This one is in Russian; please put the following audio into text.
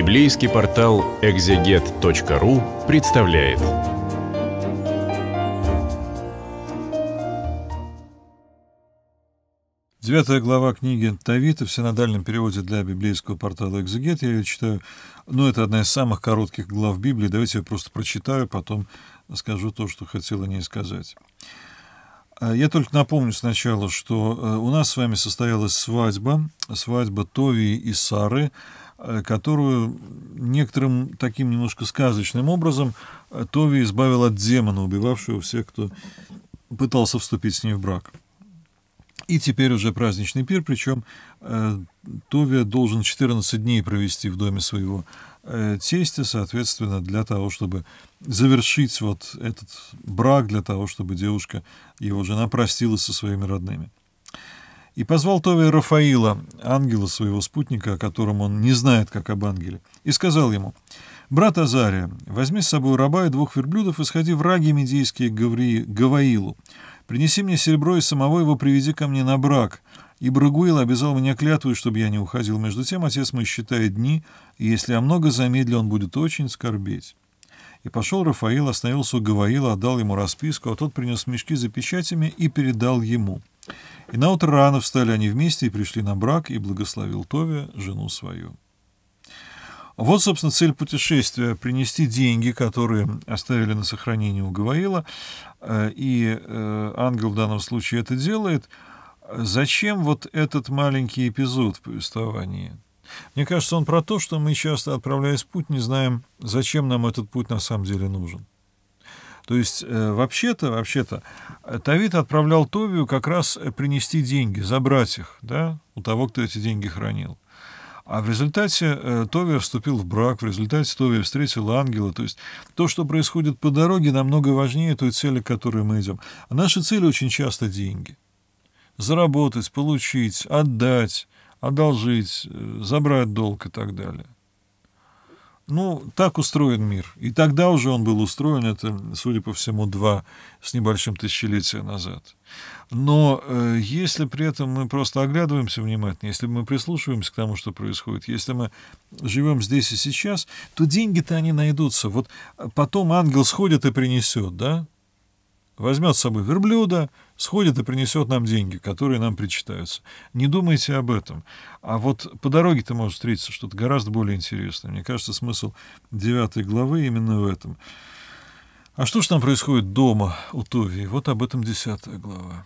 Библейский портал экзегет.ру представляет. Девятая глава книги Тавита в синодальном переводе для библейского портала «Экзегет». Я ее читаю. Ну, это одна из самых коротких глав Библии. Давайте я просто прочитаю, потом скажу то, что хотел о ней сказать. А, я только напомню сначала, что э, у нас с вами состоялась свадьба, свадьба Тови и Сары, э, которую некоторым таким немножко сказочным образом э, Тови избавил от демона, убивавшего всех, кто пытался вступить с ней в брак. И теперь уже праздничный пир, причем э, Туве должен 14 дней провести в доме своего э, тестя, соответственно, для того, чтобы завершить вот этот брак, для того, чтобы девушка, его жена, простилась со своими родными. И позвал Тови Рафаила, ангела своего спутника, о котором он не знает, как об ангеле, и сказал ему, «Брат Азария, возьми с собой раба и двух верблюдов и сходи в раги медийские к Гаври... Гаваилу, Принеси мне серебро и самого его приведи ко мне на брак. И Брагуил обязал меня клятвой, чтобы я не уходил. Между тем отец мой считает дни, и если я много замедлю, он будет очень скорбеть». И пошел Рафаил, остановился у Гаваила, отдал ему расписку, а тот принес мешки за печатями и передал ему. И наутро рано встали они вместе и пришли на брак, и благословил Товия жену свою. Вот, собственно, цель путешествия – принести деньги, которые оставили на сохранение у Гаваила, э, и э, ангел в данном случае это делает. Зачем вот этот маленький эпизод в повествовании? Мне кажется, он про то, что мы часто, отправляясь в путь, не знаем, зачем нам этот путь на самом деле нужен. То есть, э, вообще-то, вообще-то, Тавит отправлял Товию как раз принести деньги, забрать их, да, у того, кто эти деньги хранил. А в результате э, Тови вступил в брак, в результате Тови встретил ангела. То есть то, что происходит по дороге, намного важнее той цели, к которой мы идем. А наши цели очень часто деньги. Заработать, получить, отдать, одолжить, э, забрать долг и так далее. Ну, так устроен мир. И тогда уже он был устроен, это, судя по всему, два с небольшим тысячелетия назад. Но э, если при этом мы просто оглядываемся внимательно, если мы прислушиваемся к тому, что происходит, если мы живем здесь и сейчас, то деньги-то они найдутся. Вот потом ангел сходит и принесет, да? Возьмет с собой верблюда, сходит и принесет нам деньги, которые нам причитаются. Не думайте об этом. А вот по дороге-то может встретиться что-то гораздо более интересное. Мне кажется, смысл 9 главы именно в этом. А что же там происходит дома у Тови? Вот об этом 10 глава.